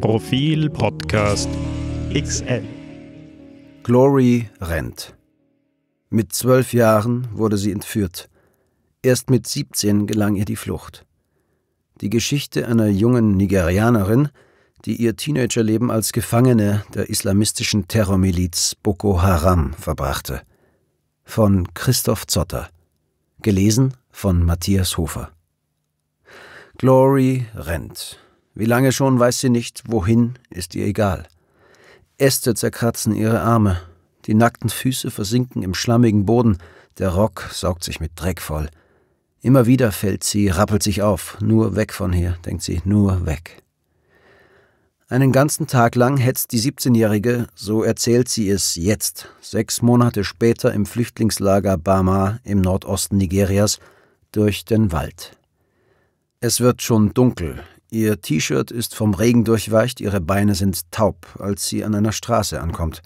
Profil Podcast XL Glory rennt. Mit zwölf Jahren wurde sie entführt. Erst mit 17 gelang ihr die Flucht. Die Geschichte einer jungen Nigerianerin, die ihr Teenagerleben als Gefangene der islamistischen Terrormiliz Boko Haram verbrachte. Von Christoph Zotter. Gelesen von Matthias Hofer. Glory rennt. Wie lange schon weiß sie nicht, wohin, ist ihr egal. Äste zerkratzen ihre Arme, die nackten Füße versinken im schlammigen Boden, der Rock saugt sich mit Dreck voll. Immer wieder fällt sie, rappelt sich auf, nur weg von hier, denkt sie, nur weg. Einen ganzen Tag lang hetzt die 17-Jährige, so erzählt sie es jetzt, sechs Monate später im Flüchtlingslager Bama im Nordosten Nigerias, durch den Wald. Es wird schon dunkel, Ihr T-Shirt ist vom Regen durchweicht, ihre Beine sind taub, als sie an einer Straße ankommt.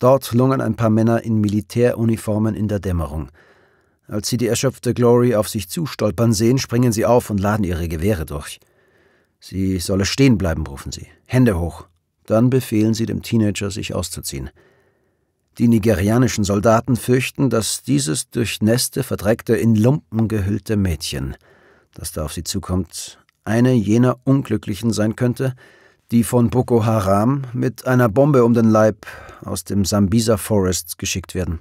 Dort lungern ein paar Männer in Militäruniformen in der Dämmerung. Als sie die erschöpfte Glory auf sich zustolpern sehen, springen sie auf und laden ihre Gewehre durch. Sie solle stehen bleiben, rufen sie. Hände hoch. Dann befehlen sie dem Teenager, sich auszuziehen. Die nigerianischen Soldaten fürchten, dass dieses durchnässte, verdreckte, in Lumpen gehüllte Mädchen, das da auf sie zukommt, eine jener Unglücklichen sein könnte, die von Boko Haram mit einer Bombe um den Leib aus dem Sambisa Forest geschickt werden.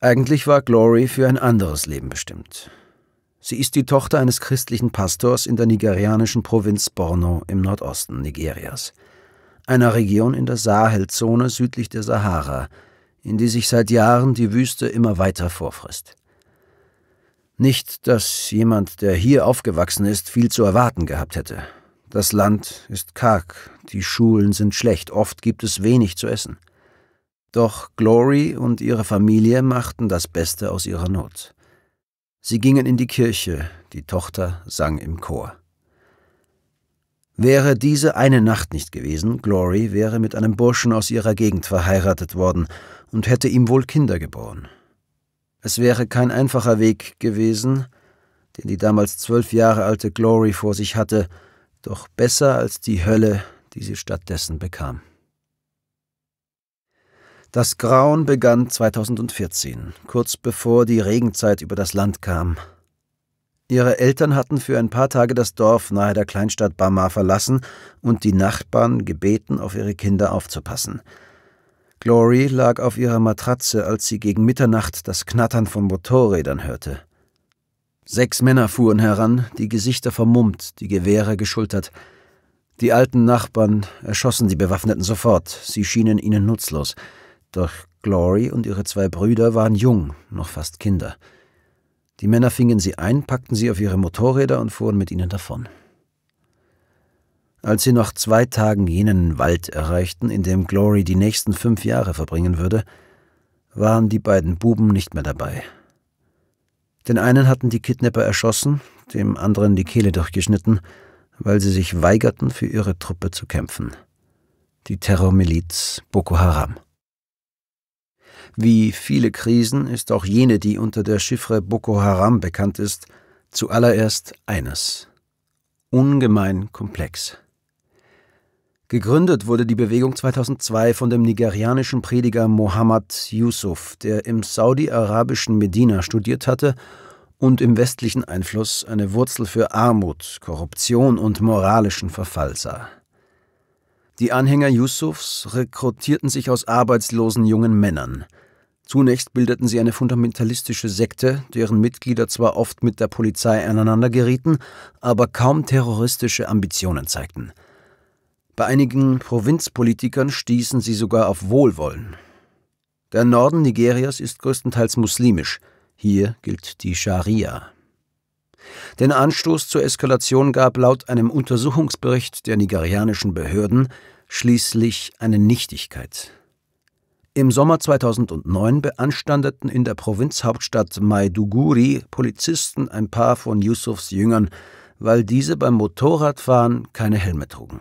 Eigentlich war Glory für ein anderes Leben bestimmt. Sie ist die Tochter eines christlichen Pastors in der nigerianischen Provinz Borno im Nordosten Nigerias, einer Region in der Sahelzone südlich der Sahara, in die sich seit Jahren die Wüste immer weiter vorfrisst. Nicht, dass jemand, der hier aufgewachsen ist, viel zu erwarten gehabt hätte. Das Land ist karg, die Schulen sind schlecht, oft gibt es wenig zu essen. Doch Glory und ihre Familie machten das Beste aus ihrer Not. Sie gingen in die Kirche, die Tochter sang im Chor. Wäre diese eine Nacht nicht gewesen, Glory wäre mit einem Burschen aus ihrer Gegend verheiratet worden und hätte ihm wohl Kinder geboren. Es wäre kein einfacher Weg gewesen, den die damals zwölf Jahre alte Glory vor sich hatte, doch besser als die Hölle, die sie stattdessen bekam. Das Grauen begann 2014, kurz bevor die Regenzeit über das Land kam. Ihre Eltern hatten für ein paar Tage das Dorf nahe der Kleinstadt Bamar verlassen und die Nachbarn gebeten, auf ihre Kinder aufzupassen – Glory lag auf ihrer Matratze, als sie gegen Mitternacht das Knattern von Motorrädern hörte. Sechs Männer fuhren heran, die Gesichter vermummt, die Gewehre geschultert. Die alten Nachbarn erschossen die Bewaffneten sofort, sie schienen ihnen nutzlos. Doch Glory und ihre zwei Brüder waren jung, noch fast Kinder. Die Männer fingen sie ein, packten sie auf ihre Motorräder und fuhren mit ihnen davon. Als sie nach zwei Tagen jenen Wald erreichten, in dem Glory die nächsten fünf Jahre verbringen würde, waren die beiden Buben nicht mehr dabei. Den einen hatten die Kidnapper erschossen, dem anderen die Kehle durchgeschnitten, weil sie sich weigerten, für ihre Truppe zu kämpfen. Die Terrormiliz Boko Haram. Wie viele Krisen ist auch jene, die unter der Chiffre Boko Haram bekannt ist, zuallererst eines. Ungemein komplex. Gegründet wurde die Bewegung 2002 von dem nigerianischen Prediger Mohammed Yusuf, der im saudi-arabischen Medina studiert hatte und im westlichen Einfluss eine Wurzel für Armut, Korruption und moralischen Verfall sah. Die Anhänger Yusufs rekrutierten sich aus arbeitslosen jungen Männern. Zunächst bildeten sie eine fundamentalistische Sekte, deren Mitglieder zwar oft mit der Polizei aneinander gerieten, aber kaum terroristische Ambitionen zeigten – bei einigen Provinzpolitikern stießen sie sogar auf Wohlwollen. Der Norden Nigerias ist größtenteils muslimisch. Hier gilt die Scharia. Den Anstoß zur Eskalation gab laut einem Untersuchungsbericht der nigerianischen Behörden schließlich eine Nichtigkeit. Im Sommer 2009 beanstandeten in der Provinzhauptstadt Maiduguri Polizisten ein paar von Yusufs Jüngern, weil diese beim Motorradfahren keine Helme trugen.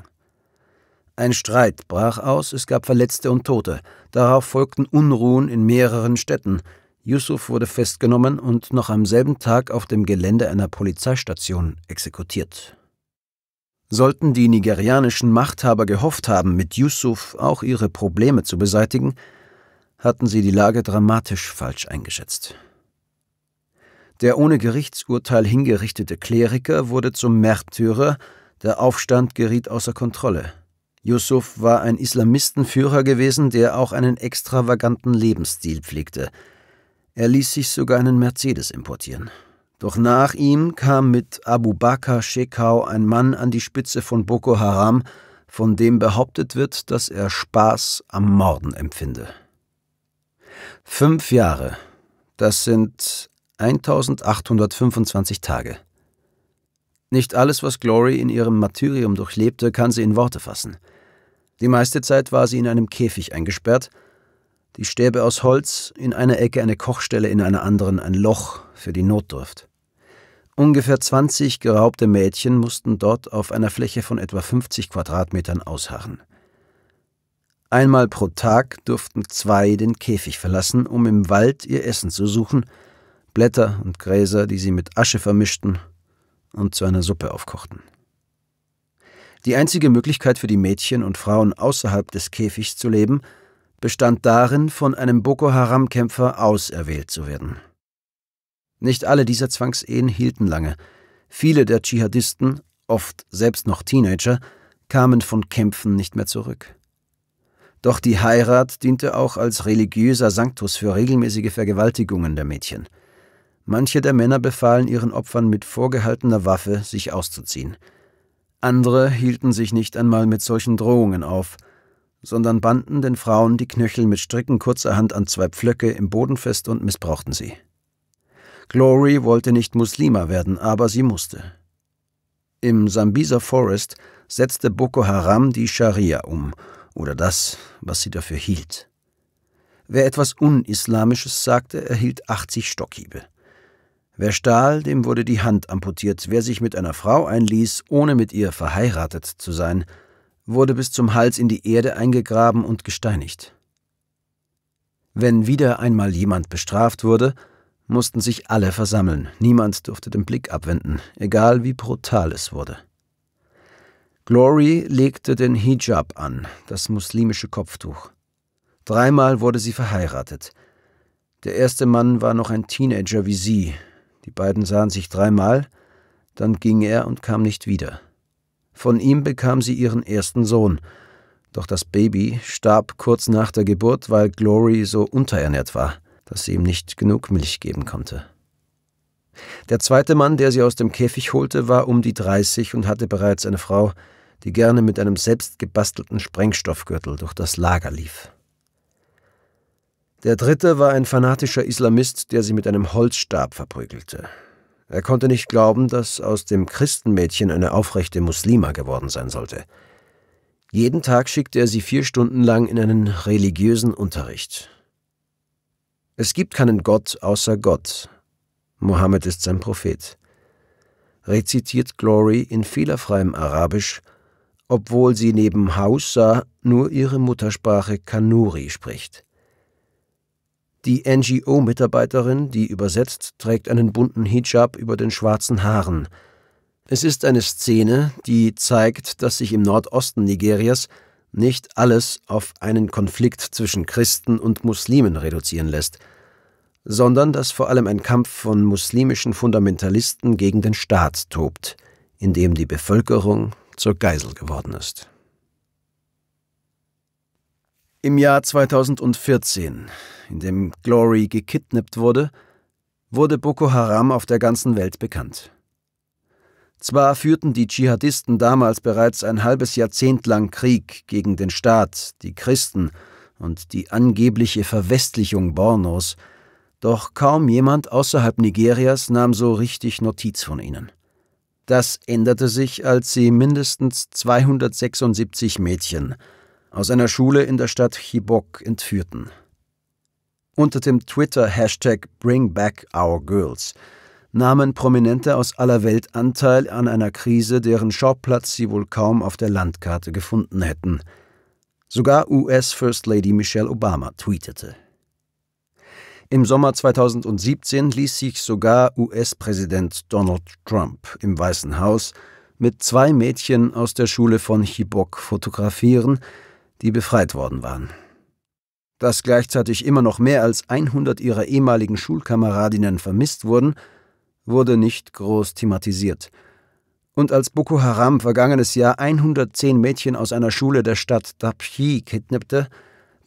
Ein Streit brach aus, es gab Verletzte und Tote. Darauf folgten Unruhen in mehreren Städten. Yusuf wurde festgenommen und noch am selben Tag auf dem Gelände einer Polizeistation exekutiert. Sollten die nigerianischen Machthaber gehofft haben, mit Yusuf auch ihre Probleme zu beseitigen, hatten sie die Lage dramatisch falsch eingeschätzt. Der ohne Gerichtsurteil hingerichtete Kleriker wurde zum Märtyrer, der Aufstand geriet außer Kontrolle. Yusuf war ein Islamistenführer gewesen, der auch einen extravaganten Lebensstil pflegte. Er ließ sich sogar einen Mercedes importieren. Doch nach ihm kam mit Abu Bakr Shekau ein Mann an die Spitze von Boko Haram, von dem behauptet wird, dass er Spaß am Morden empfinde. Fünf Jahre, das sind 1825 Tage. Nicht alles, was Glory in ihrem Martyrium durchlebte, kann sie in Worte fassen. Die meiste Zeit war sie in einem Käfig eingesperrt, die Stäbe aus Holz, in einer Ecke eine Kochstelle, in einer anderen ein Loch für die Notdurft. Ungefähr 20 geraubte Mädchen mussten dort auf einer Fläche von etwa 50 Quadratmetern ausharren. Einmal pro Tag durften zwei den Käfig verlassen, um im Wald ihr Essen zu suchen, Blätter und Gräser, die sie mit Asche vermischten und zu einer Suppe aufkochten. Die einzige Möglichkeit für die Mädchen und Frauen außerhalb des Käfigs zu leben, bestand darin, von einem Boko Haram-Kämpfer auserwählt zu werden. Nicht alle dieser Zwangsehen hielten lange. Viele der Dschihadisten, oft selbst noch Teenager, kamen von Kämpfen nicht mehr zurück. Doch die Heirat diente auch als religiöser Sanktus für regelmäßige Vergewaltigungen der Mädchen – Manche der Männer befahlen ihren Opfern mit vorgehaltener Waffe, sich auszuziehen. Andere hielten sich nicht einmal mit solchen Drohungen auf, sondern banden den Frauen die Knöchel mit Stricken kurzerhand an zwei Pflöcke im Boden fest und missbrauchten sie. Glory wollte nicht Muslima werden, aber sie musste. Im Sambisa Forest setzte Boko Haram die Scharia um, oder das, was sie dafür hielt. Wer etwas Unislamisches sagte, erhielt 80 Stockhiebe. Wer stahl, dem wurde die Hand amputiert, wer sich mit einer Frau einließ, ohne mit ihr verheiratet zu sein, wurde bis zum Hals in die Erde eingegraben und gesteinigt. Wenn wieder einmal jemand bestraft wurde, mussten sich alle versammeln, niemand durfte den Blick abwenden, egal wie brutal es wurde. Glory legte den Hijab an, das muslimische Kopftuch. Dreimal wurde sie verheiratet. Der erste Mann war noch ein Teenager wie sie, die beiden sahen sich dreimal, dann ging er und kam nicht wieder. Von ihm bekam sie ihren ersten Sohn, doch das Baby starb kurz nach der Geburt, weil Glory so unterernährt war, dass sie ihm nicht genug Milch geben konnte. Der zweite Mann, der sie aus dem Käfig holte, war um die 30 und hatte bereits eine Frau, die gerne mit einem selbstgebastelten Sprengstoffgürtel durch das Lager lief. Der dritte war ein fanatischer Islamist, der sie mit einem Holzstab verprügelte. Er konnte nicht glauben, dass aus dem Christenmädchen eine aufrechte Muslima geworden sein sollte. Jeden Tag schickte er sie vier Stunden lang in einen religiösen Unterricht. Es gibt keinen Gott außer Gott. Mohammed ist sein Prophet. Rezitiert Glory in fehlerfreiem Arabisch, obwohl sie neben Hausa nur ihre Muttersprache Kanuri spricht. Die NGO-Mitarbeiterin, die übersetzt, trägt einen bunten Hijab über den schwarzen Haaren. Es ist eine Szene, die zeigt, dass sich im Nordosten Nigerias nicht alles auf einen Konflikt zwischen Christen und Muslimen reduzieren lässt, sondern dass vor allem ein Kampf von muslimischen Fundamentalisten gegen den Staat tobt, in dem die Bevölkerung zur Geisel geworden ist. Im Jahr 2014, in dem Glory gekidnappt wurde, wurde Boko Haram auf der ganzen Welt bekannt. Zwar führten die Dschihadisten damals bereits ein halbes Jahrzehnt lang Krieg gegen den Staat, die Christen und die angebliche Verwestlichung Bornos, doch kaum jemand außerhalb Nigerias nahm so richtig Notiz von ihnen. Das änderte sich, als sie mindestens 276 Mädchen aus einer Schule in der Stadt Chibok entführten. Unter dem Twitter-Hashtag Bring Back Our Girls nahmen Prominente aus aller Welt Anteil an einer Krise, deren Schauplatz sie wohl kaum auf der Landkarte gefunden hätten. Sogar US-First Lady Michelle Obama tweetete. Im Sommer 2017 ließ sich sogar US-Präsident Donald Trump im Weißen Haus mit zwei Mädchen aus der Schule von Chibok fotografieren, die befreit worden waren. Dass gleichzeitig immer noch mehr als 100 ihrer ehemaligen Schulkameradinnen vermisst wurden, wurde nicht groß thematisiert. Und als Boko Haram vergangenes Jahr 110 Mädchen aus einer Schule der Stadt Dapchi kidnappte,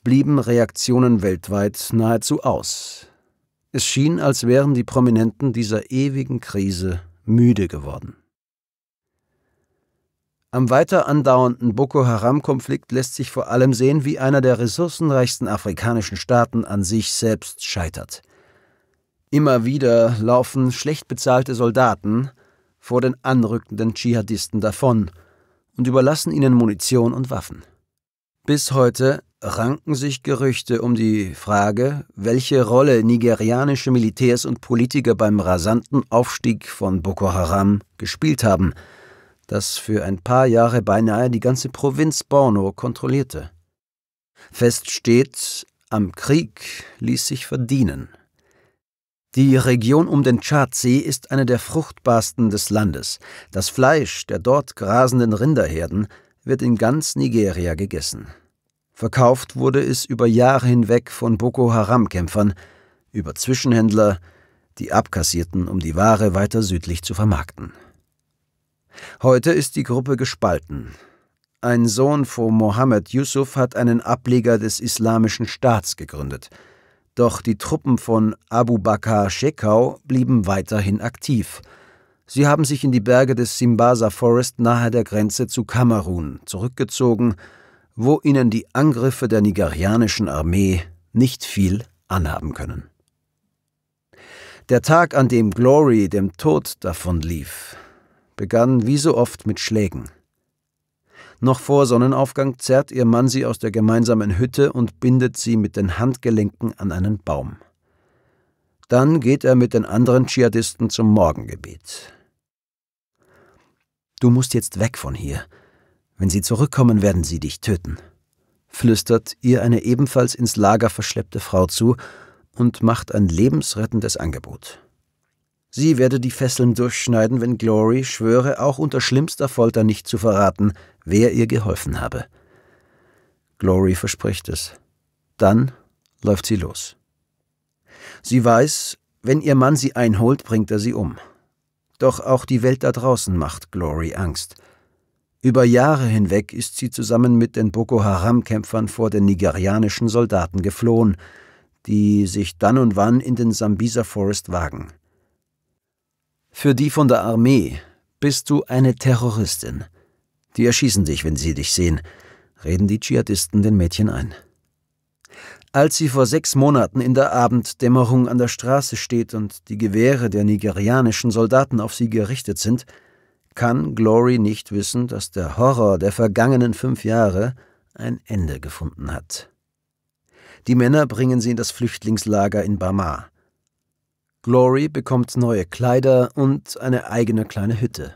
blieben Reaktionen weltweit nahezu aus. Es schien, als wären die Prominenten dieser ewigen Krise müde geworden. Am weiter andauernden Boko Haram-Konflikt lässt sich vor allem sehen, wie einer der ressourcenreichsten afrikanischen Staaten an sich selbst scheitert. Immer wieder laufen schlecht bezahlte Soldaten vor den anrückenden Dschihadisten davon und überlassen ihnen Munition und Waffen. Bis heute ranken sich Gerüchte um die Frage, welche Rolle nigerianische Militärs und Politiker beim rasanten Aufstieg von Boko Haram gespielt haben – das für ein paar Jahre beinahe die ganze Provinz Borno kontrollierte. Fest steht, am Krieg ließ sich verdienen. Die Region um den Tschadsee ist eine der fruchtbarsten des Landes. Das Fleisch der dort grasenden Rinderherden wird in ganz Nigeria gegessen. Verkauft wurde es über Jahre hinweg von Boko Haram-Kämpfern, über Zwischenhändler, die abkassierten, um die Ware weiter südlich zu vermarkten. Heute ist die Gruppe gespalten. Ein Sohn von Mohammed Yusuf hat einen Ableger des Islamischen Staats gegründet. Doch die Truppen von Abu Bakr Shekau blieben weiterhin aktiv. Sie haben sich in die Berge des Simbasa Forest nahe der Grenze zu Kamerun zurückgezogen, wo ihnen die Angriffe der nigerianischen Armee nicht viel anhaben können. Der Tag, an dem Glory dem Tod davonlief, begann wie so oft mit Schlägen. Noch vor Sonnenaufgang zerrt ihr Mann sie aus der gemeinsamen Hütte und bindet sie mit den Handgelenken an einen Baum. Dann geht er mit den anderen Dschihadisten zum Morgengebet. Du musst jetzt weg von hier. Wenn sie zurückkommen, werden sie dich töten, flüstert ihr eine ebenfalls ins Lager verschleppte Frau zu und macht ein lebensrettendes Angebot. Sie werde die Fesseln durchschneiden, wenn Glory schwöre, auch unter schlimmster Folter nicht zu verraten, wer ihr geholfen habe. Glory verspricht es. Dann läuft sie los. Sie weiß, wenn ihr Mann sie einholt, bringt er sie um. Doch auch die Welt da draußen macht Glory Angst. Über Jahre hinweg ist sie zusammen mit den Boko Haram-Kämpfern vor den nigerianischen Soldaten geflohen, die sich dann und wann in den Sambisa Forest wagen. Für die von der Armee bist du eine Terroristin. Die erschießen dich, wenn sie dich sehen, reden die Dschihadisten den Mädchen ein. Als sie vor sechs Monaten in der Abenddämmerung an der Straße steht und die Gewehre der nigerianischen Soldaten auf sie gerichtet sind, kann Glory nicht wissen, dass der Horror der vergangenen fünf Jahre ein Ende gefunden hat. Die Männer bringen sie in das Flüchtlingslager in Bamar. Glory bekommt neue Kleider und eine eigene kleine Hütte.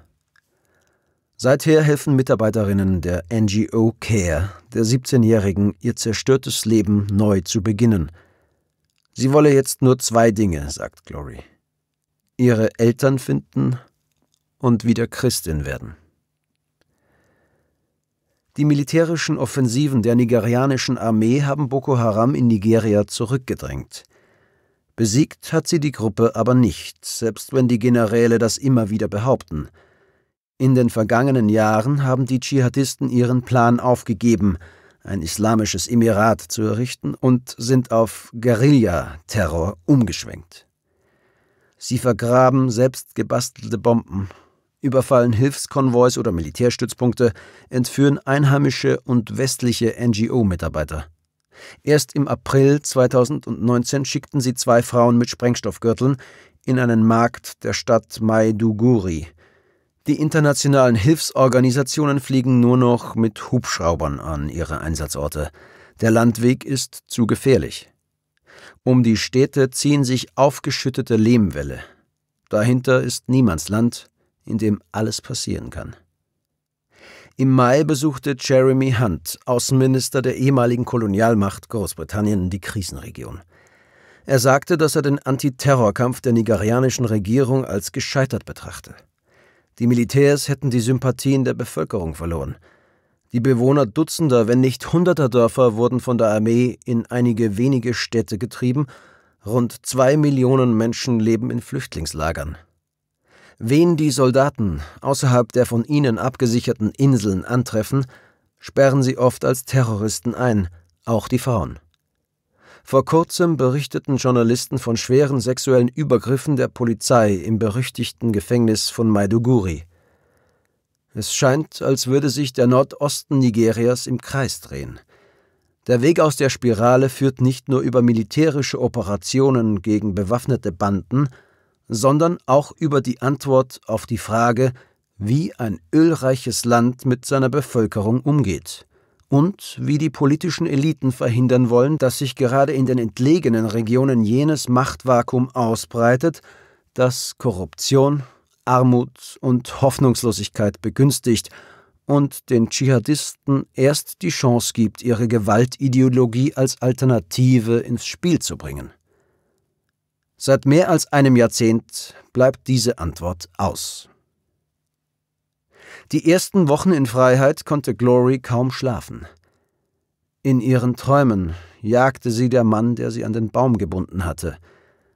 Seither helfen Mitarbeiterinnen der NGO Care der 17-Jährigen, ihr zerstörtes Leben neu zu beginnen. Sie wolle jetzt nur zwei Dinge, sagt Glory. Ihre Eltern finden und wieder Christin werden. Die militärischen Offensiven der nigerianischen Armee haben Boko Haram in Nigeria zurückgedrängt – Besiegt hat sie die Gruppe aber nicht, selbst wenn die Generäle das immer wieder behaupten. In den vergangenen Jahren haben die Dschihadisten ihren Plan aufgegeben, ein islamisches Emirat zu errichten, und sind auf Guerilla-Terror umgeschwenkt. Sie vergraben selbst gebastelte Bomben, überfallen Hilfskonvois oder Militärstützpunkte, entführen einheimische und westliche NGO-Mitarbeiter. Erst im April 2019 schickten sie zwei Frauen mit Sprengstoffgürteln in einen Markt der Stadt Maiduguri. Die internationalen Hilfsorganisationen fliegen nur noch mit Hubschraubern an ihre Einsatzorte. Der Landweg ist zu gefährlich. Um die Städte ziehen sich aufgeschüttete Lehmwälle. Dahinter ist Niemandsland, in dem alles passieren kann. Im Mai besuchte Jeremy Hunt, Außenminister der ehemaligen Kolonialmacht Großbritannien, die Krisenregion. Er sagte, dass er den Antiterrorkampf der nigerianischen Regierung als gescheitert betrachte. Die Militärs hätten die Sympathien der Bevölkerung verloren. Die Bewohner dutzender, wenn nicht hunderter Dörfer wurden von der Armee in einige wenige Städte getrieben, rund zwei Millionen Menschen leben in Flüchtlingslagern. Wen die Soldaten außerhalb der von ihnen abgesicherten Inseln antreffen, sperren sie oft als Terroristen ein, auch die Frauen. Vor kurzem berichteten Journalisten von schweren sexuellen Übergriffen der Polizei im berüchtigten Gefängnis von Maiduguri. Es scheint, als würde sich der Nordosten Nigerias im Kreis drehen. Der Weg aus der Spirale führt nicht nur über militärische Operationen gegen bewaffnete Banden, sondern auch über die Antwort auf die Frage, wie ein ölreiches Land mit seiner Bevölkerung umgeht und wie die politischen Eliten verhindern wollen, dass sich gerade in den entlegenen Regionen jenes Machtvakuum ausbreitet, das Korruption, Armut und Hoffnungslosigkeit begünstigt und den Dschihadisten erst die Chance gibt, ihre Gewaltideologie als Alternative ins Spiel zu bringen. Seit mehr als einem Jahrzehnt bleibt diese Antwort aus. Die ersten Wochen in Freiheit konnte Glory kaum schlafen. In ihren Träumen jagte sie der Mann, der sie an den Baum gebunden hatte.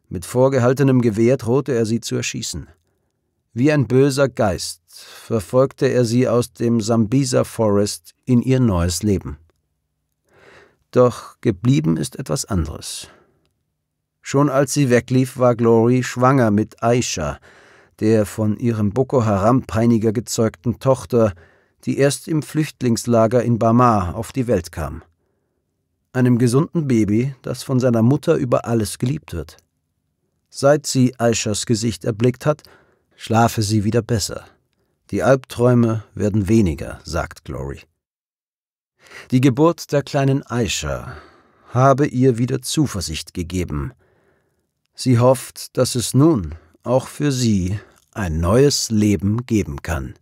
Mit vorgehaltenem Gewehr drohte er sie zu erschießen. Wie ein böser Geist verfolgte er sie aus dem Sambisa Forest in ihr neues Leben. Doch geblieben ist etwas anderes. Schon als sie weglief, war Glory schwanger mit Aisha, der von ihrem Boko Haram-Peiniger gezeugten Tochter, die erst im Flüchtlingslager in Bamar auf die Welt kam. Einem gesunden Baby, das von seiner Mutter über alles geliebt wird. Seit sie Aishas Gesicht erblickt hat, schlafe sie wieder besser. Die Albträume werden weniger, sagt Glory. Die Geburt der kleinen Aisha habe ihr wieder Zuversicht gegeben. Sie hofft, dass es nun auch für sie ein neues Leben geben kann.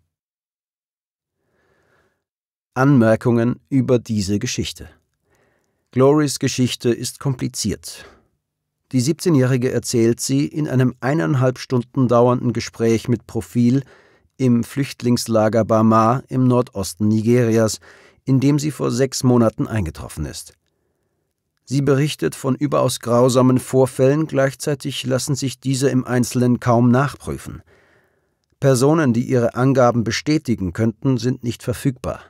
Anmerkungen über diese Geschichte. Glorys Geschichte ist kompliziert. Die 17-Jährige erzählt sie in einem eineinhalb Stunden dauernden Gespräch mit Profil im Flüchtlingslager Bama im Nordosten Nigerias, in dem sie vor sechs Monaten eingetroffen ist. Sie berichtet von überaus grausamen Vorfällen, gleichzeitig lassen sich diese im Einzelnen kaum nachprüfen. Personen, die ihre Angaben bestätigen könnten, sind nicht verfügbar.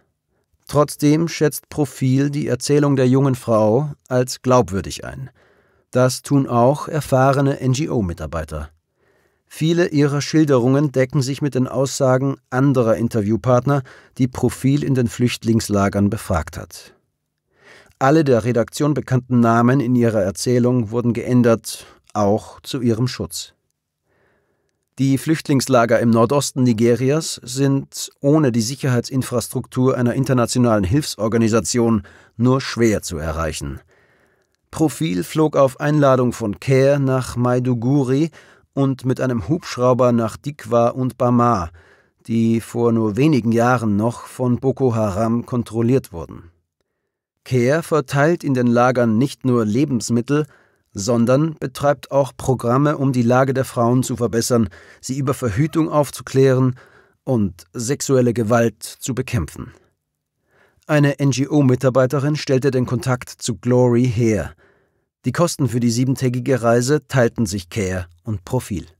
Trotzdem schätzt Profil die Erzählung der jungen Frau als glaubwürdig ein. Das tun auch erfahrene NGO-Mitarbeiter. Viele ihrer Schilderungen decken sich mit den Aussagen anderer Interviewpartner, die Profil in den Flüchtlingslagern befragt hat. Alle der Redaktion bekannten Namen in ihrer Erzählung wurden geändert, auch zu ihrem Schutz. Die Flüchtlingslager im Nordosten Nigerias sind ohne die Sicherheitsinfrastruktur einer internationalen Hilfsorganisation nur schwer zu erreichen. Profil flog auf Einladung von Care nach Maiduguri und mit einem Hubschrauber nach Dikwa und Bama, die vor nur wenigen Jahren noch von Boko Haram kontrolliert wurden. Care verteilt in den Lagern nicht nur Lebensmittel, sondern betreibt auch Programme, um die Lage der Frauen zu verbessern, sie über Verhütung aufzuklären und sexuelle Gewalt zu bekämpfen. Eine NGO-Mitarbeiterin stellte den Kontakt zu Glory her. Die Kosten für die siebentägige Reise teilten sich Care und Profil.